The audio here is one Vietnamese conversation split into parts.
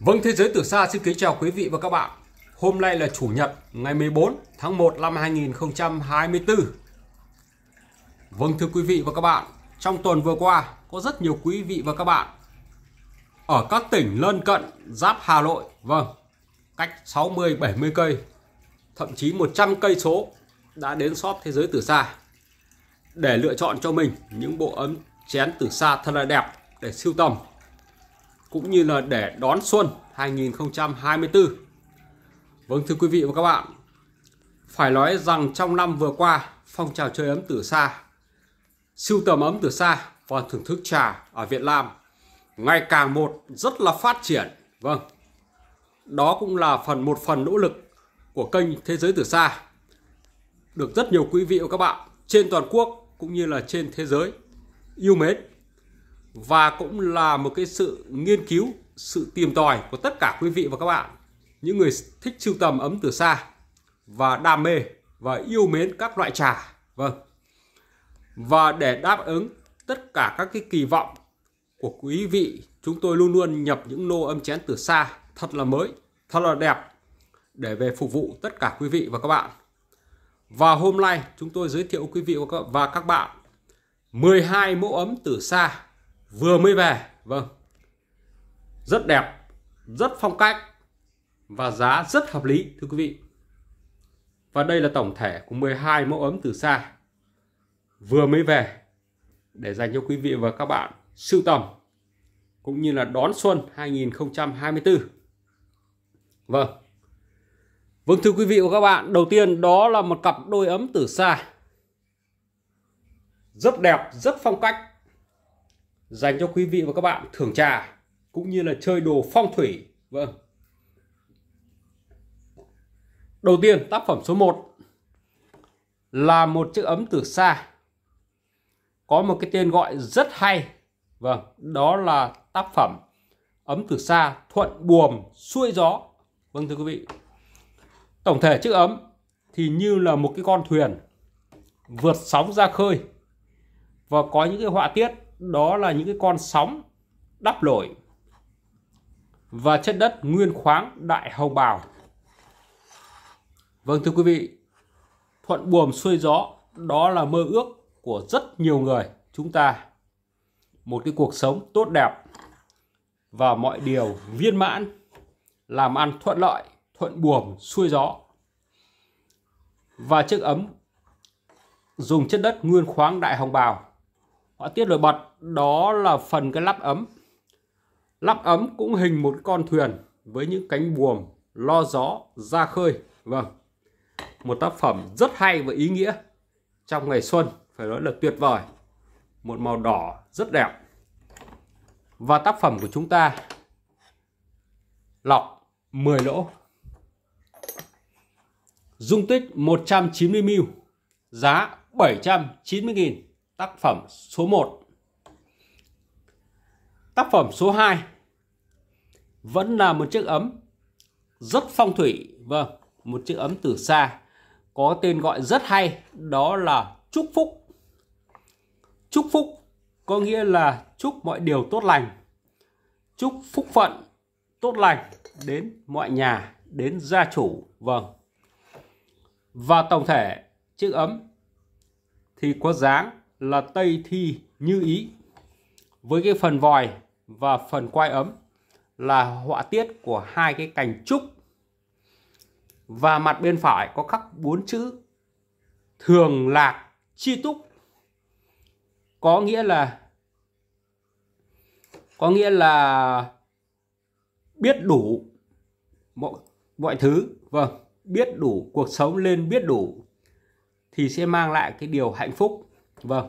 Vâng, Thế giới từ xa xin kính chào quý vị và các bạn. Hôm nay là Chủ nhật ngày 14 tháng 1 năm 2024. Vâng thưa quý vị và các bạn, trong tuần vừa qua có rất nhiều quý vị và các bạn ở các tỉnh lân cận giáp Hà Nội, vâng, cách 60 70 cây, thậm chí 100 cây số đã đến shop thế giới từ xa để lựa chọn cho mình những bộ ấm chén từ xa thật là đẹp để siêu tầm cũng như là để đón xuân 2024. Vâng thưa quý vị và các bạn, phải nói rằng trong năm vừa qua, phong trào chơi ấm từ xa, sưu tầm ấm từ xa và thưởng thức trà ở Việt Nam ngày càng một rất là phát triển. Vâng, đó cũng là phần một phần nỗ lực của kênh Thế giới từ xa được rất nhiều quý vị và các bạn trên toàn quốc cũng như là trên thế giới yêu mến và cũng là một cái sự nghiên cứu, sự tìm tòi của tất cả quý vị và các bạn, những người thích sưu tầm ấm từ xa và đam mê và yêu mến các loại trà. Vâng. Và để đáp ứng tất cả các cái kỳ vọng của quý vị, chúng tôi luôn luôn nhập những lô âm chén từ xa thật là mới, thật là đẹp để về phục vụ tất cả quý vị và các bạn. Và hôm nay chúng tôi giới thiệu quý vị và các bạn 12 mẫu ấm từ xa vừa mới về vâng rất đẹp rất phong cách và giá rất hợp lý thưa quý vị và đây là tổng thể của 12 mẫu ấm từ xa vừa mới về để dành cho quý vị và các bạn sưu tầm cũng như là đón xuân 2024 vâng vâng thưa quý vị và các bạn đầu tiên đó là một cặp đôi ấm từ xa rất đẹp rất phong cách dành cho quý vị và các bạn thưởng trà cũng như là chơi đồ phong thủy. Vâng. Đầu tiên tác phẩm số 1 là một chiếc ấm từ xa. Có một cái tên gọi rất hay. Vâng, đó là tác phẩm ấm từ xa thuận buồm xuôi gió. Vâng thưa quý vị. Tổng thể chiếc ấm thì như là một cái con thuyền vượt sóng ra khơi và có những cái họa tiết đó là những cái con sóng đắp lội và chất đất nguyên khoáng đại hồng bào. Vâng thưa quý vị, thuận buồm xuôi gió đó là mơ ước của rất nhiều người chúng ta. Một cái cuộc sống tốt đẹp và mọi điều viên mãn, làm ăn thuận lợi, thuận buồm xuôi gió. Và chiếc ấm dùng chất đất nguyên khoáng đại hồng bào họ tiết nổi bật đó là phần cái lắp ấm lắp ấm cũng hình một con thuyền với những cánh buồm lo gió ra khơi vâng một tác phẩm rất hay và ý nghĩa trong ngày xuân phải nói là tuyệt vời một màu đỏ rất đẹp và tác phẩm của chúng ta lọc 10 lỗ dung tích 190ml giá 790.000 tác phẩm số 1 Tác phẩm số 2 vẫn là một chiếc ấm rất phong thủy, vâng, một chiếc ấm từ xa có tên gọi rất hay đó là chúc phúc. Chúc phúc có nghĩa là chúc mọi điều tốt lành, chúc phúc phận tốt lành đến mọi nhà, đến gia chủ, vâng. Và tổng thể chiếc ấm thì có dáng là Tây Thi Như Ý với cái phần vòi và phần quai ấm là họa tiết của hai cái cành trúc và mặt bên phải có khắc bốn chữ thường lạc chi túc có nghĩa là có nghĩa là biết đủ mọi mọi thứ vâng biết đủ cuộc sống lên biết đủ thì sẽ mang lại cái điều hạnh phúc vâng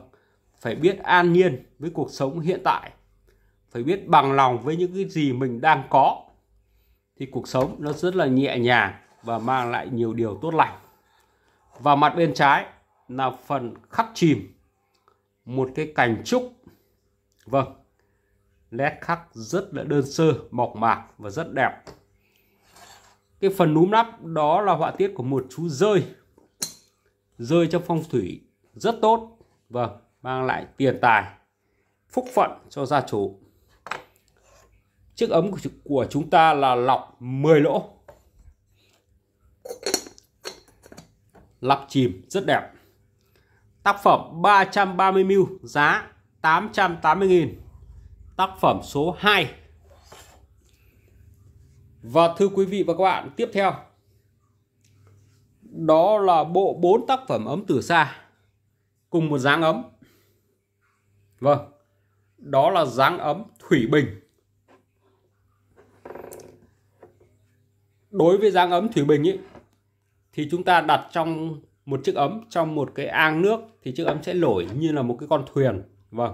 phải biết an nhiên với cuộc sống hiện tại phải biết bằng lòng với những cái gì mình đang có thì cuộc sống nó rất là nhẹ nhàng và mang lại nhiều điều tốt lành và mặt bên trái là phần khắc chìm một cái cành trúc vâng nét khắc rất là đơn sơ mộc mạc và rất đẹp cái phần núm nắp đó là họa tiết của một chú rơi rơi trong phong thủy rất tốt vâng mang lại tiền tài phúc phận cho gia chủ Chiếc ấm của chúng ta là lọc 10 lỗ. Lọc chìm rất đẹp. Tác phẩm 330ml giá 880.000. Tác phẩm số 2. Và thưa quý vị và các bạn, tiếp theo đó là bộ 4 tác phẩm ấm từ xa cùng một dáng ấm. Vâng, đó là dáng ấm Thủy Bình đối với dáng ấm thủy bình ấy thì chúng ta đặt trong một chiếc ấm trong một cái ang nước thì chiếc ấm sẽ nổi như là một cái con thuyền vâng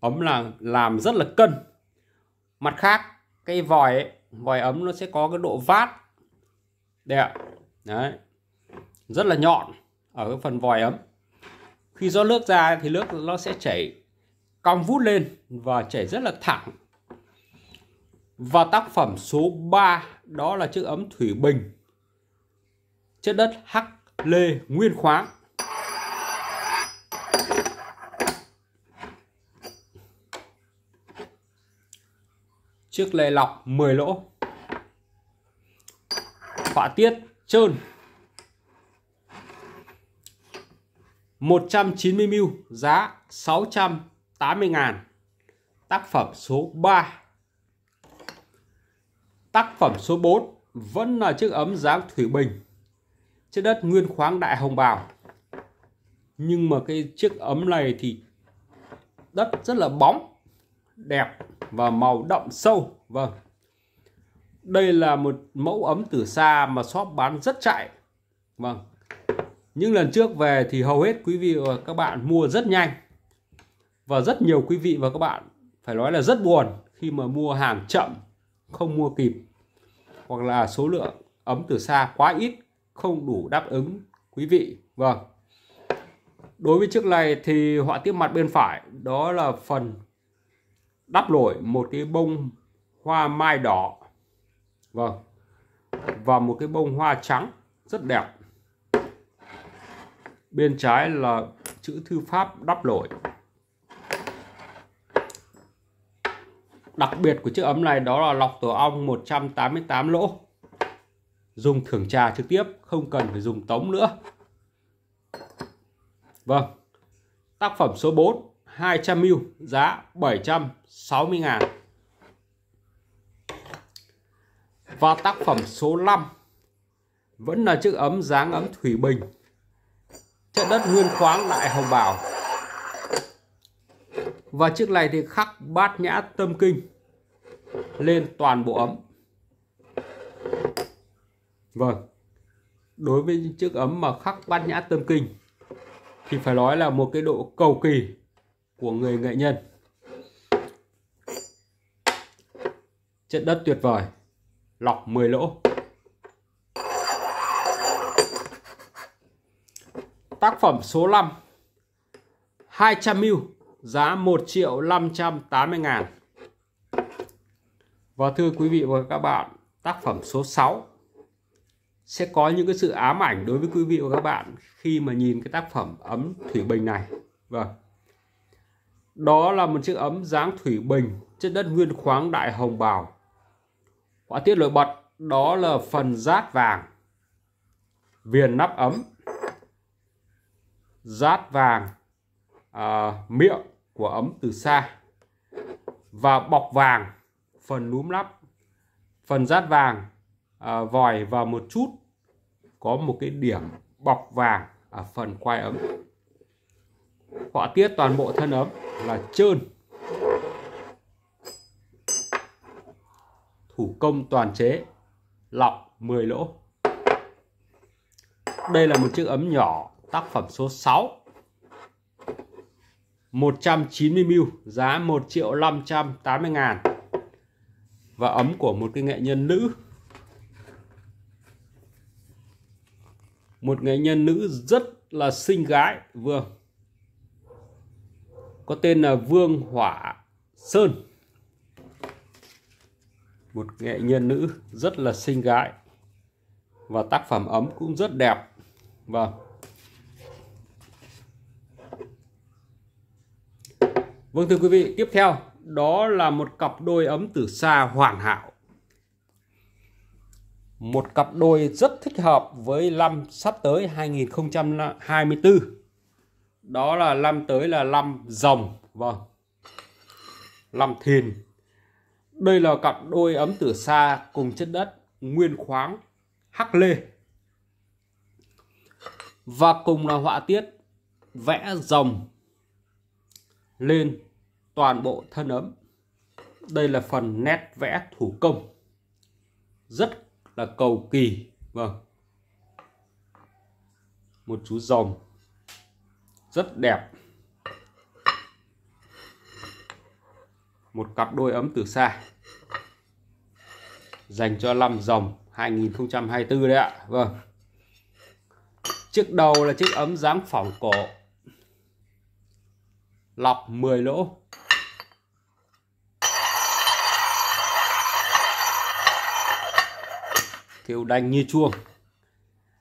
ấm là làm rất là cân mặt khác cái vòi ấy, vòi ấm nó sẽ có cái độ vát đẹp đấy rất là nhọn ở cái phần vòi ấm khi do nước ra thì nước nó sẽ chảy cong vút lên và chảy rất là thẳng và tác phẩm số 3 đó là chiếc ấm thủy bình chất đất hắc lê nguyên khoáng chiếc lề lọc 10 lỗ họa tiết trơn 190ml giá 680 ngàn tác phẩm số 3 Tác phẩm số 4 vẫn là chiếc ấm dáng thủy bình trên đất nguyên khoáng đại hồng bào. Nhưng mà cái chiếc ấm này thì đất rất là bóng, đẹp và màu đậm sâu. Vâng. Đây là một mẫu ấm từ xa mà shop bán rất chạy. Vâng. Những lần trước về thì hầu hết quý vị và các bạn mua rất nhanh. Và rất nhiều quý vị và các bạn phải nói là rất buồn khi mà mua hàng chậm không mua kịp hoặc là số lượng ấm từ xa quá ít không đủ đáp ứng quý vị vâng đối với chiếc này thì họa tiết mặt bên phải đó là phần đắp nổi một cái bông hoa mai đỏ vâng và một cái bông hoa trắng rất đẹp bên trái là chữ thư pháp đắp nổi đặc biệt của chiếc ấm này đó là lọc tổ ong 188 lỗ dùng thưởng trà trực tiếp không cần phải dùng tống nữa vâng tác phẩm số 4 200ml giá 760 ngàn và tác phẩm số 5 vẫn là chiếc ấm dáng ấm thủy bình chất đất nguyên khoáng đại hồng bảo và chiếc này thì khắc bát nhã tâm kinh lên toàn bộ ấm vâng đối với chiếc ấm mà khắc bát nhã tâm kinh thì phải nói là một cái độ cầu kỳ của người nghệ nhân chất đất tuyệt vời lọc 10 lỗ tác phẩm số 5 200 mil giá 1 triệu 580 ngàn và thưa quý vị và các bạn tác phẩm số 6 sẽ có những cái sự ám ảnh đối với quý vị và các bạn khi mà nhìn cái tác phẩm ấm thủy bình này vâng đó là một chiếc ấm dáng thủy bình trên đất nguyên khoáng đại hồng bào họa tiết nổi bật đó là phần rát vàng viền nắp ấm rát vàng à, miệng của ấm từ xa và bọc vàng phần núm lắp phần dát vàng à, vòi và một chút có một cái điểm bọc vàng ở phần quai ấm họa tiết toàn bộ thân ấm là trơn thủ công toàn chế lọc 10 lỗ đây là một chiếc ấm nhỏ tác phẩm số 6 190ml giá 1 triệu 580 ngàn và ấm của một cái nghệ nhân nữ một nghệ nhân nữ rất là xinh gái Vương có tên là Vương Hỏa Sơn một nghệ nhân nữ rất là xinh gái và tác phẩm ấm cũng rất đẹp vâng Vâng thưa quý vị, tiếp theo đó là một cặp đôi ấm từ xa hoàn hảo. Một cặp đôi rất thích hợp với năm sắp tới 2024. Đó là năm tới là năm rồng, vâng. Năm thìn. Đây là cặp đôi ấm từ xa cùng chất đất nguyên khoáng hắc lê. Và cùng là họa tiết vẽ rồng lên toàn bộ thân ấm đây là phần nét vẽ thủ công rất là cầu kỳ vâng một chú rồng rất đẹp một cặp đôi ấm từ xa dành cho năm rồng 2024 đấy ạ vâng chiếc đầu là chiếc ấm dáng phỏng cổ lọc 10 lỗ kêu đanh như chuông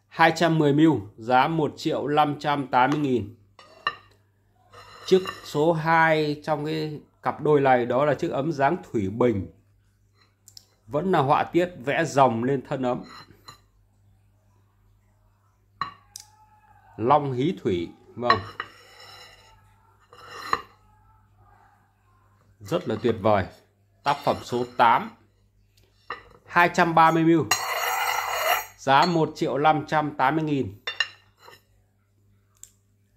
210 mil giá 1 triệu 580 nghìn chiếc số 2 trong cái cặp đôi này đó là chiếc ấm dáng thủy bình vẫn là họa tiết vẽ rồng lên thân ấm long hí thủy vâng rất là tuyệt vời tác phẩm số 8 230 mil Giá 1 triệu 580 nghìn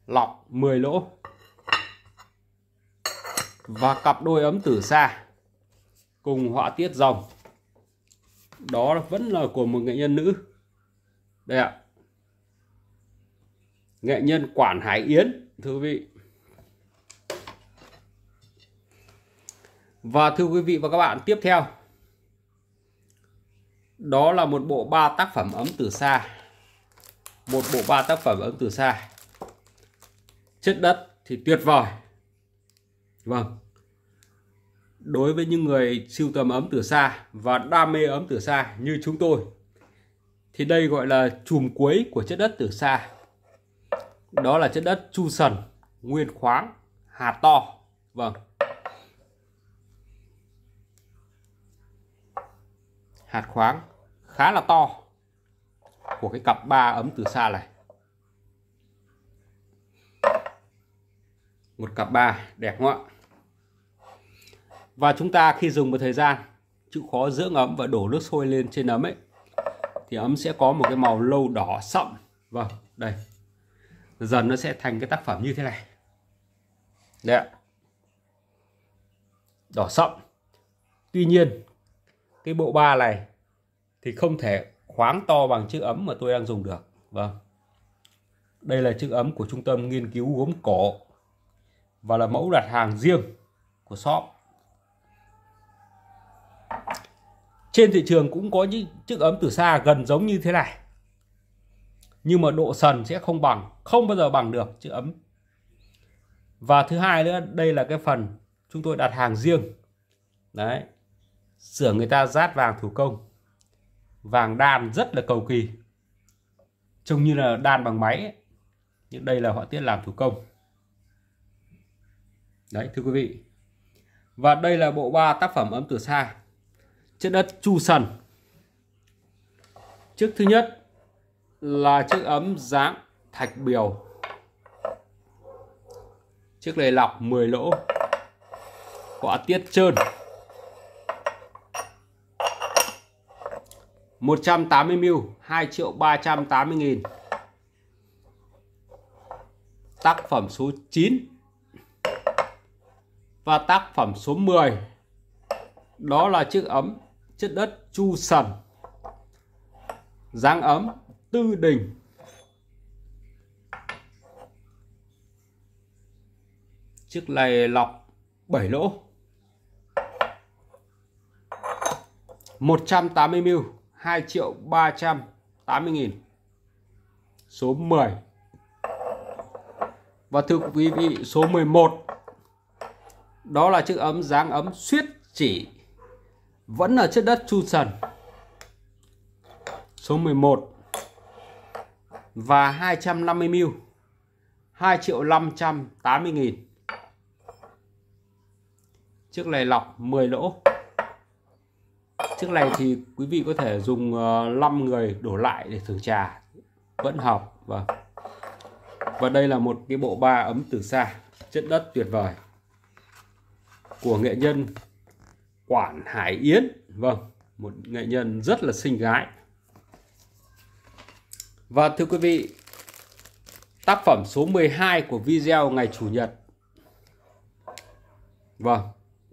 Lọc 10 lỗ Và cặp đôi ấm tử xa Cùng họa tiết rồng Đó vẫn là của một nghệ nhân nữ Đây ạ Nghệ nhân Quản Hải Yến Thưa quý vị Và thưa quý vị và các bạn tiếp theo đó là một bộ ba tác phẩm ấm từ xa một bộ ba tác phẩm ấm từ xa chất đất thì tuyệt vời vâng đối với những người siêu tầm ấm từ xa và đam mê ấm từ xa như chúng tôi thì đây gọi là chùm cuối của chất đất từ xa đó là chất đất chu sần nguyên khoáng hạt to vâng hạt khoáng khá là to của cái cặp ba ấm từ xa này một cặp ba đẹp không ạ và chúng ta khi dùng một thời gian chịu khó dưỡng ấm và đổ nước sôi lên trên ấm ấy thì ấm sẽ có một cái màu lâu đỏ sậm vâng đây dần nó sẽ thành cái tác phẩm như thế này đấy ạ đỏ sậm tuy nhiên cái bộ ba này thì không thể khoáng to bằng chiếc ấm mà tôi đang dùng được vâng đây là chiếc ấm của trung tâm nghiên cứu gốm cổ và là mẫu đặt hàng riêng của shop trên thị trường cũng có những chiếc ấm từ xa gần giống như thế này nhưng mà độ sần sẽ không bằng không bao giờ bằng được chữ ấm và thứ hai nữa đây là cái phần chúng tôi đặt hàng riêng đấy sửa người ta rát vàng thủ công vàng đan rất là cầu kỳ trông như là đan bằng máy nhưng đây là họa tiết làm thủ công đấy thưa quý vị và đây là bộ ba tác phẩm ấm từ xa chiếc đất chu sần chiếc thứ nhất là chiếc ấm dáng thạch biểu chiếc lề lọc 10 lỗ họa tiết trơn 180ml 2 triệu 380 nghìn tác phẩm số 9 và tác phẩm số 10 đó là chiếc ấm chất đất chu sần dáng ấm tư đình chiếc này lọc 7 lỗ 180ml 2 triệu 380 nghìn số 10 và thưa quý vị số 11 đó là chiếc ấm dáng ấm suyết chỉ vẫn ở trên đất chu sần số 11 và 250 mil 2 triệu 580 nghìn chiếc lề lọc 10 lỗ chiếc này thì quý vị có thể dùng 5 ờ, người đổ lại để thưởng trà vẫn hợp và vâng. và đây là một cái bộ ba ấm từ xa chất đất tuyệt vời của nghệ nhân Quản Hải Yến vâng một nghệ nhân rất là xinh gái và thưa quý vị tác phẩm số 12 của video ngày chủ nhật vâng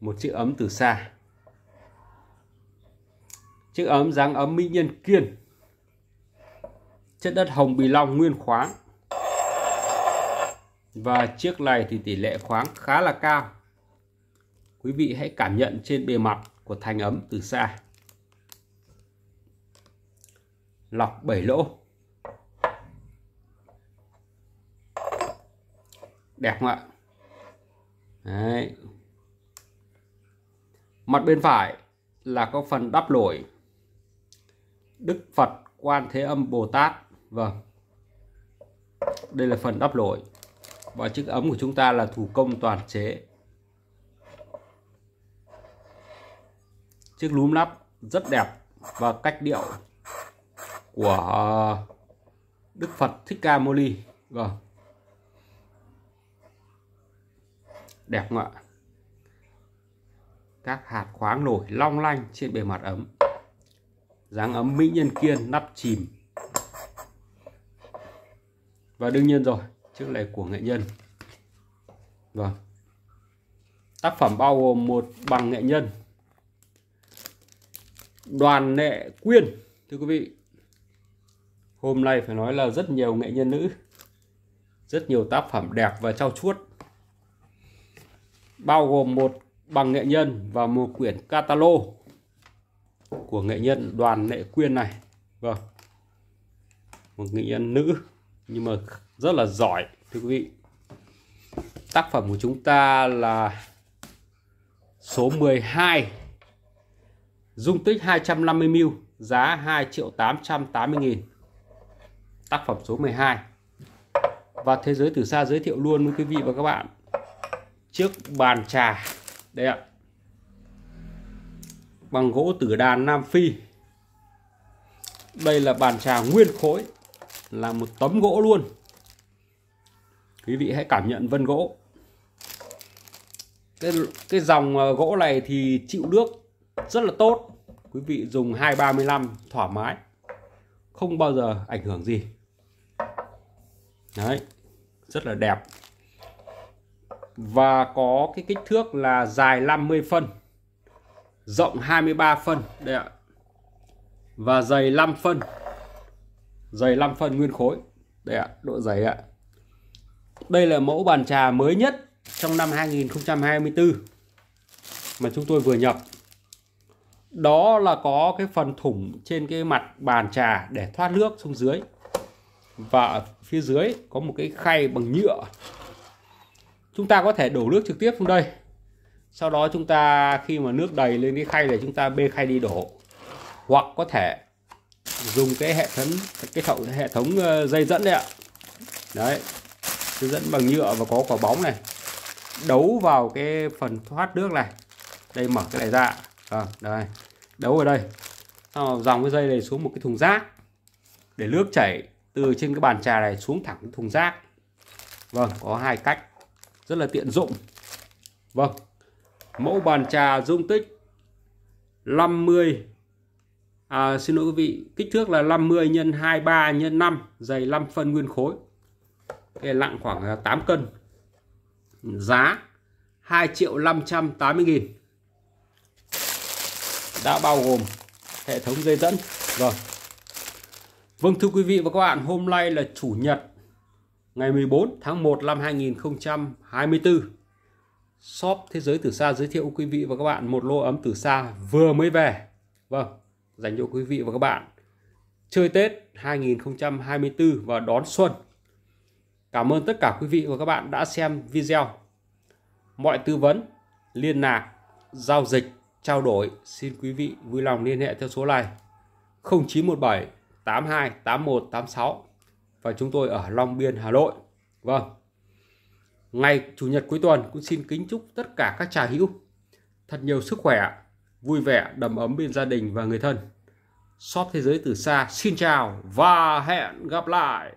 một chiếc ấm từ xa chiếc ấm dáng ấm mỹ nhân kiên chất đất hồng bì long nguyên khoáng và chiếc này thì tỷ lệ khoáng khá là cao quý vị hãy cảm nhận trên bề mặt của thanh ấm từ xa lọc 7 lỗ đẹp không ạ Đấy. mặt bên phải là có phần đắp lồi Đức Phật Quan Thế Âm Bồ Tát vâng đây là phần đắp lội và chiếc ấm của chúng ta là thủ công toàn chế chiếc lúm lắp rất đẹp và cách điệu của Đức Phật Thích Ca Mâu Ni vâng đẹp không ạ các hạt khoáng nổi long lanh trên bề mặt ấm dáng ấm mỹ nhân kiên nắp chìm và đương nhiên rồi chiếc này của nghệ nhân vâng tác phẩm bao gồm một bằng nghệ nhân đoàn nghệ quyên thưa quý vị hôm nay phải nói là rất nhiều nghệ nhân nữ rất nhiều tác phẩm đẹp và trau chuốt bao gồm một bằng nghệ nhân và một quyển catalog của nghệ nhân đoàn nghệ Quyên này vâng một nghệ nhân nữ nhưng mà rất là giỏi thưa quý vị tác phẩm của chúng ta là số 12 dung tích 250ml giá 2 triệu 880 nghìn tác phẩm số 12 và thế giới từ xa giới thiệu luôn với quý vị và các bạn chiếc bàn trà đây ạ bằng gỗ tử đàn Nam Phi. Đây là bàn trà nguyên khối là một tấm gỗ luôn. Quý vị hãy cảm nhận vân gỗ. Cái cái dòng ờ, gỗ này thì chịu nước rất là tốt. Quý vị dùng 235 thoải mái. Không bao giờ ảnh hưởng gì. Đấy, rất là đẹp. Và có cái kích thước là dài 50 phân rộng 23 phân đây ạ và dày 5 phân dày 5 phân nguyên khối đây ạ độ dày ạ đây là mẫu bàn trà mới nhất trong năm 2024 mà chúng tôi vừa nhập đó là có cái phần thủng trên cái mặt bàn trà để thoát nước xuống dưới và phía dưới có một cái khay bằng nhựa chúng ta có thể đổ nước trực tiếp xuống đây sau đó chúng ta khi mà nước đầy lên cái khay này chúng ta bê khay đi đổ hoặc có thể dùng cái hệ thống cái thậu hệ thống ờ, dây dẫn đấy ạ đấy dây dẫn bằng nhựa và có quả bóng này đấu vào cái phần thoát nước này đây mở cái này ra à, đây đấu ở đây xong dòng cái dây này xuống một cái thùng rác để nước chảy từ trên cái bàn trà này xuống thẳng cái thùng rác vâng có hai cách rất là tiện dụng vâng mẫu bàn trà dung tích 50 à, xin lỗi quý vị kích thước là 50 x 23 x 5 dày 5 phân nguyên khối cái nặng khoảng 8 à, cân giá 2 triệu 580 nghìn đã bao gồm hệ thống dây dẫn rồi vâng. vâng thưa quý vị và các bạn hôm nay là chủ nhật ngày 14 tháng 1 năm 2024 shop thế giới từ xa giới thiệu quý vị và các bạn một lô ấm từ xa vừa mới về vâng dành cho quý vị và các bạn chơi Tết 2024 và đón xuân cảm ơn tất cả quý vị và các bạn đã xem video mọi tư vấn liên lạc giao dịch trao đổi xin quý vị vui lòng liên hệ theo số này 0917 82 81 86 và chúng tôi ở Long Biên Hà Nội vâng Ngày Chủ nhật cuối tuần cũng xin kính chúc tất cả các trà hữu thật nhiều sức khỏe, vui vẻ, đầm ấm bên gia đình và người thân. Shop Thế giới từ xa xin chào và hẹn gặp lại!